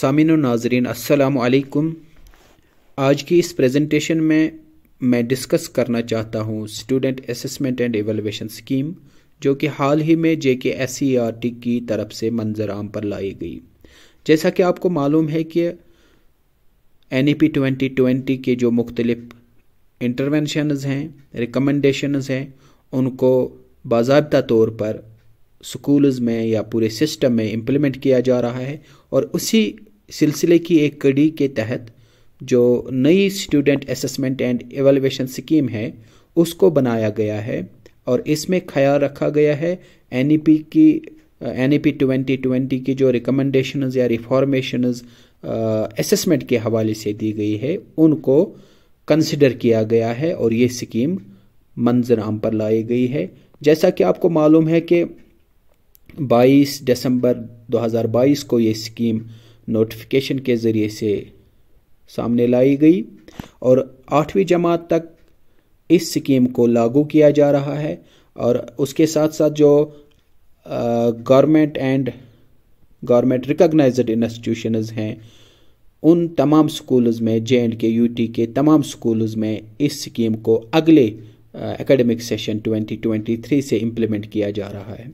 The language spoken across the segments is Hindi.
सामिन नाजरीन असलकुम आज की इस प्रेजेंटेशन में मैं डिस्कस करना चाहता हूँ student assessment and evaluation scheme जो कि हाल ही में जे के एस सी आर टी की तरफ से मंजर आम पर लाई गई जैसा कि आपको मालूम है कि N E P twenty twenty के जो मुख्तलिफ इंटरवेंशनज हैं रिकमेंडेशन हैं उनको बाबा तौर पर स्कूल्स में या पूरे सिस्टम में इम्प्लीमेंट किया जा रहा है और उसी सिलसिले की एक कड़ी के तहत जो नई student assessment and evaluation scheme है उसको बनाया गया है और इसमें ख्याल रखा गया है एन e की N E P twenty twenty की जो रिकमेंडेशन या रिफॉर्मेशन असेसमेंट uh, के हवाले से दी गई है उनको कंसिडर किया गया है और ये स्कीम मंजर आम पर लाई गई है जैसा कि आपको मालूम है कि 22 दिसंबर 2022 को ये स्कीम नोटिफिकेशन के ज़रिए से सामने लाई गई और आठवीं जमात तक इस स्कीम को लागू किया जा रहा है और उसके साथ साथ जो government and government recognize institutions हैं उन तमाम स्कूल्स में जे एंड के टी के तमाम स्कूल्स में इस स्कीम को अगले एकेडमिक सेशन 2023 से इम्प्लीमेंट किया जा रहा है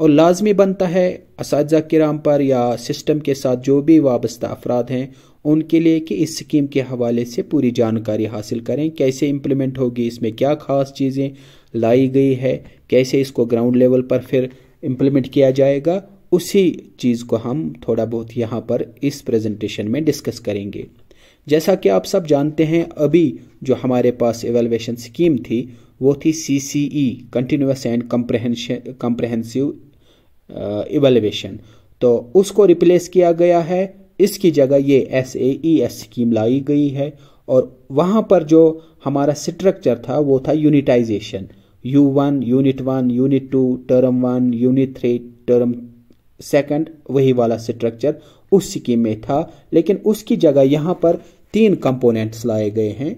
और लाजमी बनता है इस कराम पर या सिस्टम के साथ जो भी वाबस्ता अफराद हैं उनके लिए कि इस स्कीम के हवाले से पूरी जानकारी हासिल करें कैसे इम्प्लीमेंट होगी इसमें क्या ख़ास चीज़ें लाई गई है कैसे इसको ग्राउंड लेवल पर फिर इम्प्लीमेंट किया जाएगा उसी चीज़ को हम थोड़ा बहुत यहाँ पर इस प्रेजेंटेशन में डिस्कस करेंगे जैसा कि आप सब जानते हैं अभी जो हमारे पास एवेलुएशन स्कीम थी वो थी C C E continuous and comprehensive evaluation तो उसको रिप्लेस किया गया है इसकी जगह ये S A E S scheme लाई गई है और वहाँ पर जो हमारा स्ट्रक्चर था वो था unitization U one unit one unit two term one unit three term second वही वाला स्ट्रक्चर उस स्कीम में था लेकिन उसकी जगह यहाँ पर तीन कंपोनेंट्स लाए गए हैं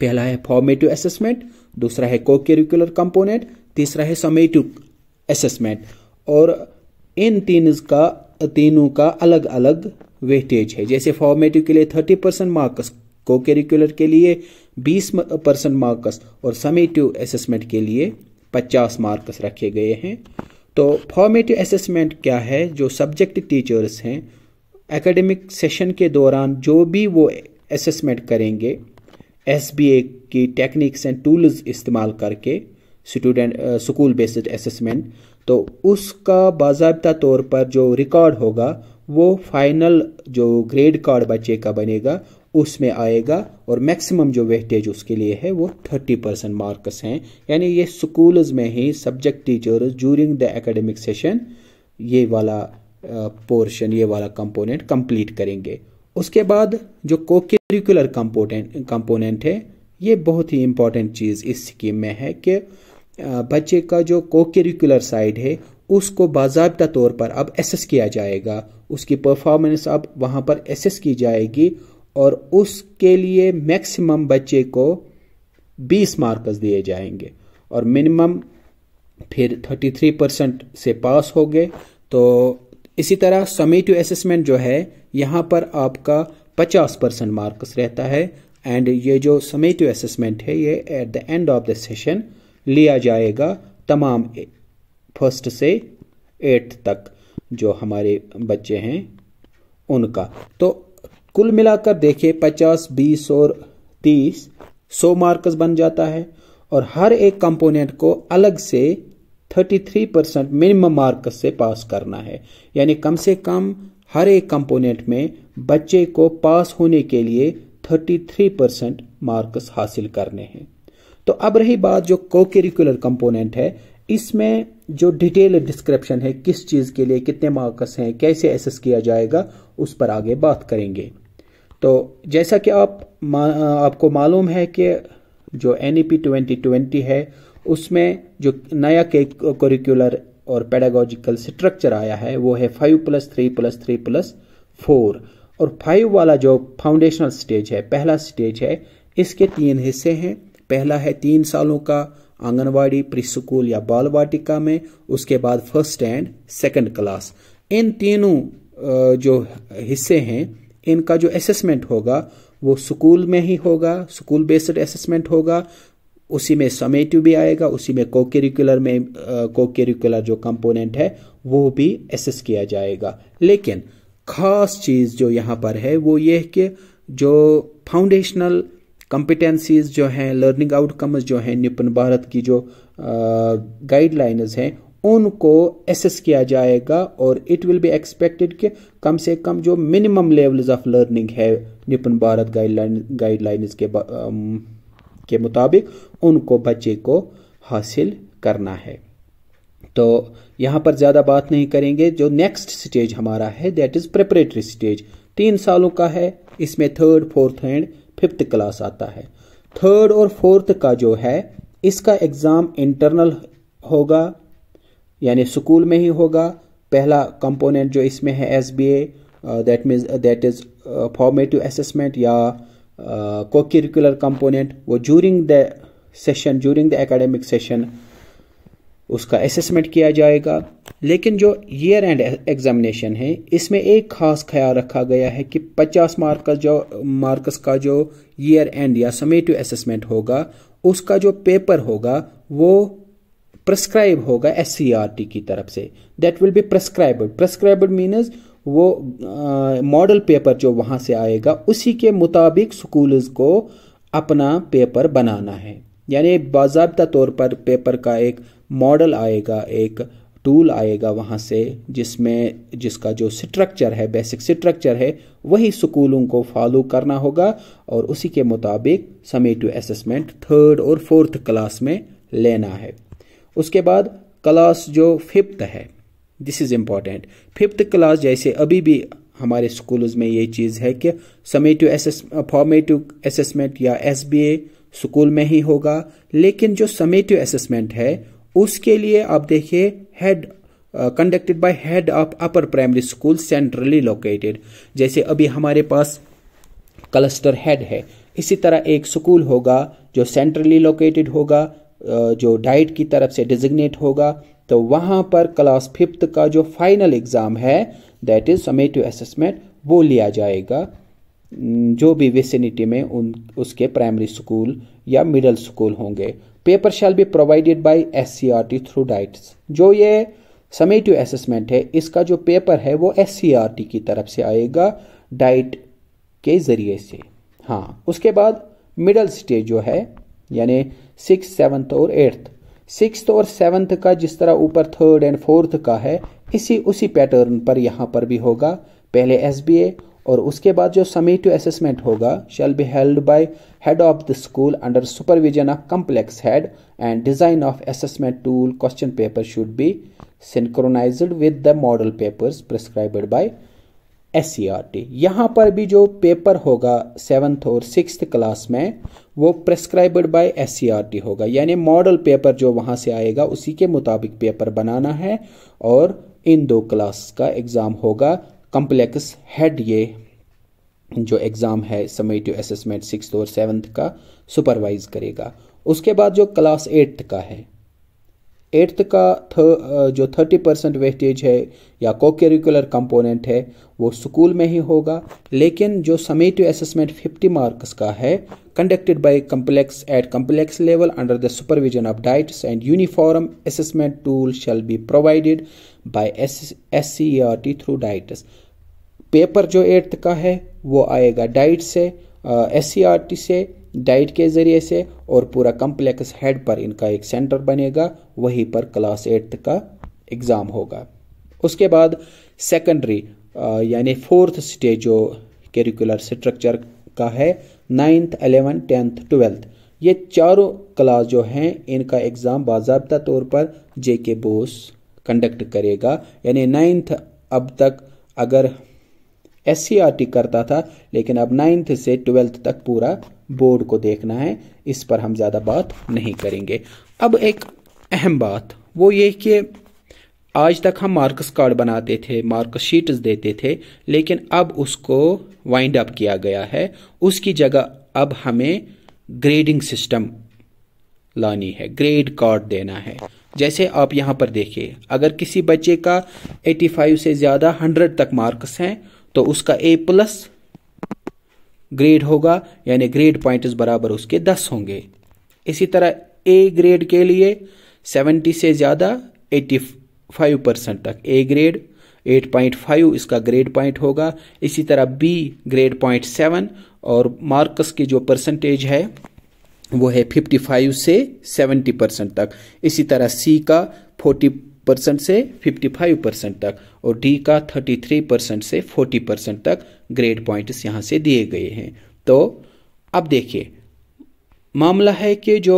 पहला है फॉर्मेटिव असेसमेंट दूसरा है को करिकुलर कंपोनेंट तीसरा है समेटिव असेसमेंट और इन तीन का तीनों का अलग अलग वेटेज है जैसे फॉर्मेटिव के लिए thirty percent marks co-curricular के लिए बीस परसेंट मार्क्स और समेटिव असेसमेंट के लिए पचास मार्क्स रखे गए हैं तो फॉर्मेटिव असेसमेंट क्या है जो सब्जेक्ट टीचर्स हैं एकेडमिक सेशन के दौरान जो भी वो असेसमेंट करेंगे एस की टेक्निक्स एंड टूल्स इस्तेमाल करके स्टूडेंट स्कूल बेस्ड असेसमेंट तो उसका बाबा तौर पर जो रिकॉर्ड होगा वो फाइनल जो ग्रेड कार्ड बच्चे का बनेगा उसमें आएगा और मैक्सिमम जो वेटेज उसके लिए है वो थर्टी परसेंट मार्क्स हैं यानी ये स्कूल्स में ही subject teachers during the academic session ये वाला पोर्शन ये वाला कंपोनेंट कंप्लीट करेंगे उसके बाद जो कोकरिकुलर करिकुलर कंपोनेंट कंपोनेंट है ये बहुत ही इंपॉर्टेंट चीज़ इस स्कीम में है कि बच्चे का जो कोकरिकुलर साइड है उसको बाबा तौर पर अब एसेस किया जाएगा उसकी परफॉर्मेंस अब वहाँ पर एसेस की जाएगी और उसके लिए मैक्सिमम बच्चे को 20 मार्क्स दिए जाएंगे और मिनिमम फिर 33 परसेंट से पास हो गए तो इसी तरह समेटिव असेसमेंट जो है यहाँ पर आपका 50 परसेंट मार्क्स रहता है एंड ये जो समेटिव असेसमेंट है ये at the end of the session लिया जाएगा तमाम फर्स्ट से एट्थ तक जो हमारे बच्चे हैं उनका तो कुल मिलाकर देखिए पचास बीस और तीस सौ मार्क्स बन जाता है और हर एक कंपोनेंट को अलग से thirty three percent minimum marks से पास करना है यानी कम से कम हर एक कंपोनेंट में बच्चे को पास होने के लिए थर्टी थ्री परसेंट मार्क्स हासिल करने हैं तो अब रही बात जो करिकुलर कंपोनेंट है इसमें जो डिटेल डिस्क्रिप्शन है किस चीज़ के लिए कितने मार्क्स हैं कैसे एसेस किया जाएगा उस पर आगे बात करेंगे तो जैसा कि आप मा, आपको मालूम है कि जो N E P twenty twenty है उसमें जो नया कोरिकुलर और पेडागोजिकल स्ट्रक्चर आया है वो है five plus three plus three plus four और फाइव वाला जो फाउंडेशनल स्टेज है पहला स्टेज है इसके तीन हिस्से हैं पहला है तीन सालों का आंगनवाड़ी प्री स्कूल या बाल वाटिका में उसके बाद फर्स्ट एंड सेकंड क्लास इन तीनों जो हिस्से हैं इनका जो असेसमेंट होगा वो स्कूल में ही होगा स्कूल बेस्ड असेसमेंट होगा उसी में समेटिव भी आएगा उसी में कोकेरिकुलर में कोकेरिकुलर जो कंपोनेंट है वो भी एसेस किया जाएगा लेकिन खास चीज़ जो यहाँ पर है वो ये कि जो फाउंडेशनल कम्पिटेंसीज जो हैं लर्निंग आउटकम्स जो हैं निपन भारत की जो गाइडलाइंस हैं उनको एसेस किया जाएगा और इट विल बी एक्सपेक्टेड कि कम से कम जो मिनिमम लेवल्स ऑफ लर्निंग है निपन भारत गाइडलाइन गाइडलाइंस के के मुताबिक उनको बच्चे को हासिल करना है तो यहाँ पर ज़्यादा बात नहीं करेंगे जो नेक्स्ट स्टेज हमारा है दैट इज़ प्रिपरेटरी स्टेज तीन सालों का है इसमें third fourth and fifth class आता है थर्ड और फोर्थ का जो है इसका एग्ज़ाम इंटरनल होगा यानी स्कूल में ही होगा पहला कंपोनेंट जो इसमें है S B A that means that is formative assessment या को करिकुलर कंपोनेंट वो during the session during the academic session उसका असेसमेंट किया जाएगा लेकिन जो ईयर एंड एग्जामिनेशन है इसमें एक खास ख्याल रखा गया है कि 50 मार्क का जो मार्क्स का जो ईयर एंड या समेटिव असेसमेंट होगा उसका जो पेपर होगा वो प्रिस्क्राइब होगा एस e की तरफ से that will be prescribe prescribe means वो मॉडल पेपर जो वहाँ से आएगा उसी के मुताबिक स्कूल्स को अपना पेपर बनाना है यानी बाबा तौर पर पेपर का एक मॉडल आएगा एक टूल आएगा वहाँ से जिसमें जिसका जो स्ट्रक्चर है बेसिक स्ट्रक्चर है वही स्कूलों को फॉलो करना होगा और उसी के मुताबिक समेटिव असेसमेंट थर्ड और फोर्थ क्लास में लेना है उसके बाद क्लास जो फिफ्थ है this is important fifth class जैसे अभी भी हमारे स्कूल्स में ये चीज़ है कि समेटिव फॉर्मेटिव असेसमेंट या एस बी ए स्कूल में ही होगा लेकिन जो समेटिव असेसमेंट है उसके लिए आप देखिए head conducted by head of upper primary school centrally located जैसे अभी हमारे पास क्लस्टर हेड है इसी तरह एक स्कूल होगा जो सेंट्रली लोकेटेड होगा जो डाइट की तरफ से डिजिग्नेट होगा तो वहां पर क्लास फिफ्थ का जो फाइनल एग्ज़ाम है दैट इज़ समेटिव असेसमेंट वो लिया जाएगा जो भी विसिनिटी में उन उसके प्राइमरी स्कूल या मिडिल स्कूल होंगे paper shall be provided by S C R T through DIETs जो ये समेटिव असेसमेंट है इसका जो पेपर है वो एस सी आर टी की तरफ से आएगा डाइट के ज़रिए से हाँ उसके बाद मिडल स्टेज जो है यानी सिक्स सेवन्थ और एट्थ सिक्स और सेवन्थ का जिस तरह ऊपर थर्ड एंड फोर्थ का है इसी उसी पैटर्न पर यहाँ पर भी होगा पहले एस बी ए और उसके बाद जो समेटिव असेसमेंट होगा shall be held by head of the school under supervision of complex head and design of assessment tool question paper should be synchronised with the model papers prescribed by S C R T यहाँ पर भी जो पेपर होगा सेवन्थ और सिक्स क्लास में वो prescribed by S C R T होगा यानी मॉडल पेपर जो वहाँ से आएगा उसी के मुताबिक पेपर बनाना है और इन दो क्लास का एग्ज़ाम होगा कम्प्लेक्स हेड ये जो एग्ज़ाम है समेटिव असेसमेंट सिक्स और सेवन्थ का सुपरवाइज करेगा उसके बाद जो क्लास एट्थ का है एट्थ का थ, जो थर्टी परसेंट वेटेज है या को कंपोनेंट है वो स्कूल में ही होगा लेकिन जो समेटिव असेसमेंट फिफ्टी मार्क्स का है conducted by complex at complex level under the supervision of DIETs and uniform assessment tool shall be provided by S C R T through DIETs paper जो एट्थ का है वो आएगा डाइट से एस सी आर टी से डाइट के ज़रिए से और पूरा कम्प्लेक्स हेड पर इनका एक सेंटर बनेगा वहीं पर क्लास एट्थ का एग्ज़ाम होगा उसके बाद सेकेंडरी यानी फोर्थ स्टेज जो करिकुलर स्ट्रक्चर का है नाइन्थ अलेवन टेंथ ट्वेल्थ ये चारों क्लास जो हैं इनका एग्ज़ाम बाबा तौर पर जे के बोस कंडक्ट करेगा यानी नाइन्थ अब तक अगर एस करता था लेकिन अब नाइन्थ से ट्वेल्थ तक पूरा बोर्ड को देखना है इस पर हम ज़्यादा बात नहीं करेंगे अब एक अहम बात वो ये कि आज तक हम मार्क्स कार्ड बनाते थे मार्क्स शीट्स देते थे लेकिन अब उसको वाइंड अप किया गया है उसकी जगह अब हमें ग्रेडिंग सिस्टम लानी है ग्रेड कार्ड देना है जैसे आप यहां पर देखिए अगर किसी बच्चे का 85 से ज़्यादा 100 तक मार्क्स हैं तो उसका ए प्लस ग्रेड होगा यानी ग्रेड पॉइंट्स बराबर उसके 10 होंगे इसी तरह ए ग्रेड के लिए 70 से ज़्यादा 85 परसेंट तक ए ग्रेड 8.5 इसका ग्रेड पॉइंट होगा इसी तरह बी ग्रेड पॉइंट सेवन और मार्क्स की जो परसेंटेज है वो है 55 से 70 परसेंट तक इसी तरह सी का 40 परसेंट से 55 परसेंट तक और डी का 33 परसेंट से 40 परसेंट तक ग्रेड पॉइंट्स यहाँ से दिए गए हैं तो अब देखिए मामला है कि जो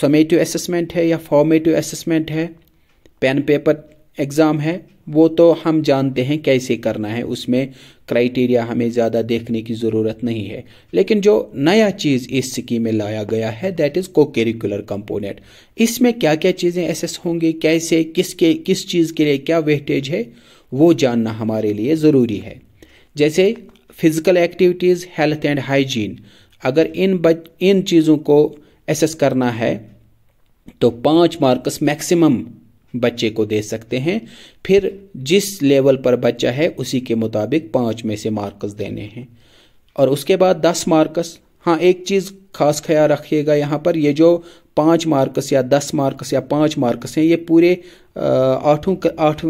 समेटिव असेसमेंट है या फॉर्मेटिव असेसमेंट है पेन पेपर एग्ज़ाम है वो तो हम जानते हैं कैसे करना है उसमें क्राइटेरिया हमें ज़्यादा देखने की ज़रूरत नहीं है लेकिन जो नया चीज़ इस स्कीम में लाया गया है that is co-curricular component इसमें क्या क्या चीज़ें एसेस होंगी कैसे किसके किस चीज़ के लिए क्या वेटेज है वो जानना हमारे लिए ज़रूरी है जैसे physical activities health and hygiene अगर इन बच इन चीज़ों को एसेस करना है तो पाँच मार्क्स मैक्सिमम बच्चे को दे सकते हैं फिर जिस लेवल पर बच्चा है उसी के मुताबिक पाँच में से मार्कस देने हैं और उसके बाद दस मार्कस हाँ एक चीज़ खास ख्याल रखिएगा यहाँ पर ये जो पाँच मार्कस या दस मार्कस या पाँच मार्कस हैं ये पूरे आठों आठ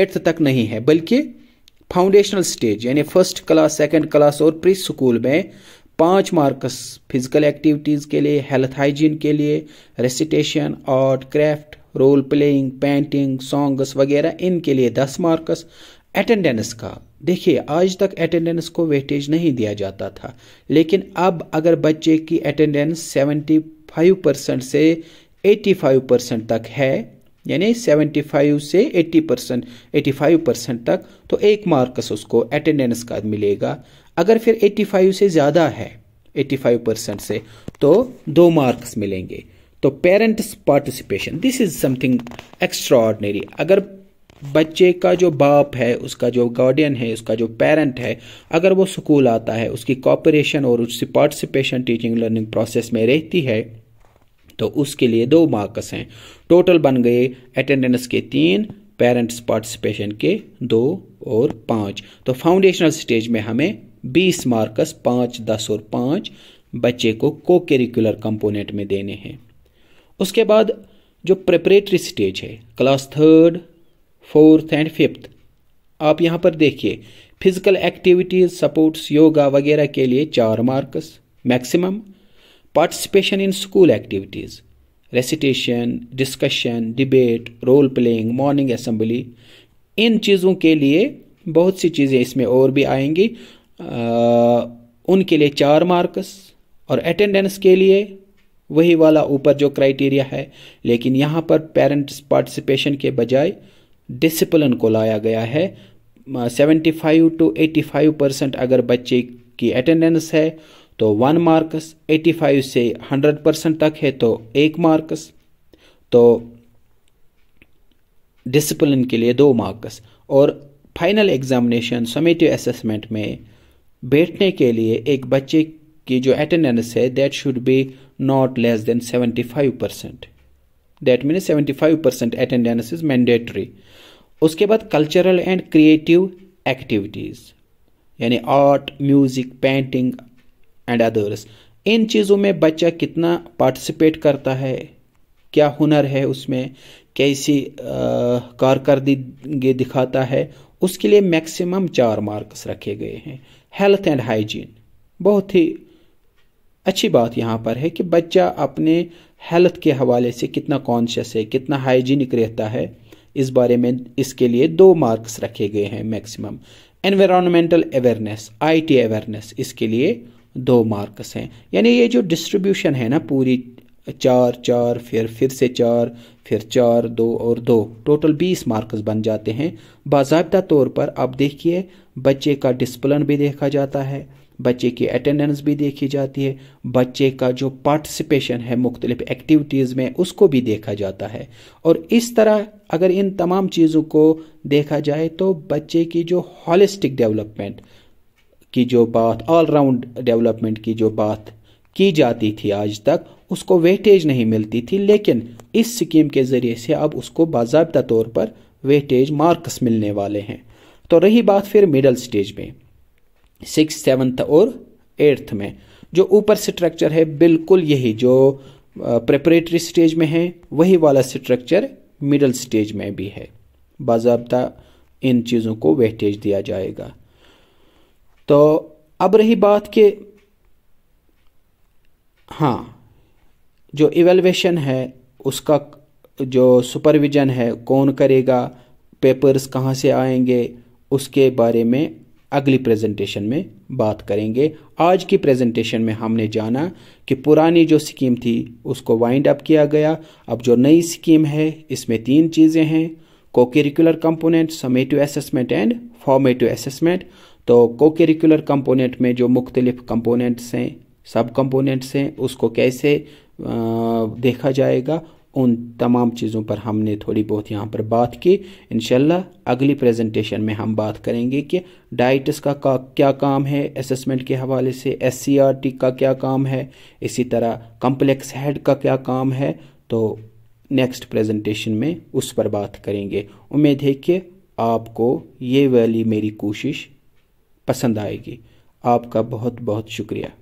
एट्थ तक नहीं है बल्कि फाउंडेशनल स्टेज यानी फर्स्ट क्लास सेकंड क्लास और प्री स्कूल में पाँच मार्कस फिजिकल एक्टिविटीज़ के लिए हेल्थ हाइजीन के लिए recitation art craft role playing painting songs वगैरह इनके लिए दस मार्क्स अटेंडेंस का देखिए आज तक अटेंडेंस को वेटेज नहीं दिया जाता था लेकिन अब अगर बच्चे की अटेंडेंस सेवेंटी फाइव परसेंट से एटी फाइव परसेंट तक है यानी सेवेंटी फाइव से eighty percent eighty five percent तक तो एक मार्क्स उसको अटेंडेंस का मिलेगा अगर फिर एट्टी फाइव से ज़्यादा है एट्टी फाइव परसेंट से तो दो मार्क्स मिलेंगे तो parents participation this is something extraordinary अगर बच्चे का जो बाप है उसका जो गार्डियन है उसका जो पेरेंट है अगर वो स्कूल आता है उसकी कॉपरेशन और उसकी पार्टिसिपेशन टीचिंग लर्निंग प्रोसेस में रहती है तो उसके लिए दो मार्क्स हैं टोटल बन गए अटेंडेंस के तीन पेरेंट्स पार्टिसिपेशन के दो और पाँच तो फाउंडेशनल स्टेज में हमें बीस मार्कस पाँच दस और पाँच बच्चे को को करिकुलर कंपोनेंट में देने हैं उसके बाद जो प्रेपरेटरी स्टेज है class third fourth and fifth आप यहाँ पर देखिए फिजिकल एक्टिविटीज़ सपोर्ट्स योगा वगैरह के लिए चार marks maximum participation in school activities recitation discussion debate role playing morning assembly इन चीज़ों के लिए बहुत सी चीज़ें इसमें और भी आएंगी आ, उनके लिए चार मार्क्स और अटेंडेंस के लिए वही वाला ऊपर जो क्राइटेरिया है लेकिन यहाँ पर पेरेंट्स पार्टिसिपेशन के बजाय डिसिप्लिन को लाया गया है seventy five to eighty five percent अगर बच्चे की अटेंडेंस है तो वन मार्क्स एटी फाइव से हंड्रेड परसेंट तक है तो एक मार्क्स तो डिसिप्लिन के लिए दो मार्क्स और फाइनल एग्जामिनेशन समेटिव असेसमेंट में बैठने के लिए एक बच्चे की जो अटेंडेंस है that should be not less than 75%. That means 75% attendance is mandatory. उसके बाद कल्चरल एंड क्रिएटिव एक्टिविटीज़ यानी art music painting and others इन चीज़ों में बच्चा कितना पार्टिसिपेट करता है क्या हुनर है उसमें कैसी कारकर्दगी दिखाता है उसके लिए मैक्सिमम चार मार्क्स रखे गए हैं हेल्थ एंड हाइजीन बहुत ही अच्छी बात यहाँ पर है कि बच्चा अपने हेल्थ के हवाले से कितना कॉन्शियस है कितना हाइजीनिक रहता है इस बारे में इसके लिए दो मार्क्स रखे गए हैं maximum environmental awareness IT awareness इसके लिए दो मार्क्स हैं यानी ये जो डिस्ट्रीब्यूशन है ना पूरी चार चार फिर फिर से चार फिर चार दो और दो टोटल बीस मार्क्स बन जाते हैं बाबा तौर पर आप देखिए बच्चे का डिसप्लिन भी देखा जाता है बच्चे की अटेंडेंस भी देखी जाती है बच्चे का जो पार्टिसिपेशन है मुख्तलिफ एक्टिविटीज़ में उसको भी देखा जाता है और इस तरह अगर इन तमाम चीज़ों को देखा जाए तो बच्चे की जो हॉलिस्टिक डेवलपमेंट की जो बात ऑल राउंड डेवलपमेंट की जो बात की जाती थी आज तक उसको वेटेज नहीं मिलती थी लेकिन इस स्कीम के ज़रिए से अब उसको बाबा तौर पर वेटेज मार्क्स मिलने वाले हैं तो रही बात फिर मिडल स्टेज में सिक्स सेवन्थ और एट्थ में जो ऊपर स्ट्रक्चर है बिल्कुल यही जो प्रेपरेटरी स्टेज में है वही वाला स्ट्रक्चर मिडल स्टेज में भी है बाबा इन चीज़ों को वेटेज दिया जाएगा तो अब रही बात कि हाँ जो इवेलवेशन है उसका जो सुपरविजन है कौन करेगा पेपर्स कहाँ से आएंगे उसके बारे में अगली प्रेजेंटेशन में बात करेंगे आज की प्रेजेंटेशन में हमने जाना कि पुरानी जो स्कीम थी उसको वाइंड अप किया गया अब जो नई स्कीम है इसमें तीन चीज़ें हैं co-curricular component summative assessment and formative assessment तो को करिकुलर कंपोनेंट में जो मुख्तलिफ कंपोनेंट्स हैं सब कंपोनेंट्स हैं उसको कैसे देखा जाएगा उन तमाम चीज़ों पर हमने थोड़ी बहुत यहाँ पर बात की इन अगली प्रेजेंटेशन में हम बात करेंगे कि डाइट्स का, का क्या काम है असेसमेंट के हवाले से एस का क्या काम है इसी तरह कम्प्लेक्स हेड का क्या काम है तो नेक्स्ट प्रेजेंटेशन में उस पर बात करेंगे उम्मीद है कि आपको ये वाली मेरी कोशिश पसंद आएगी आपका बहुत बहुत शुक्रिया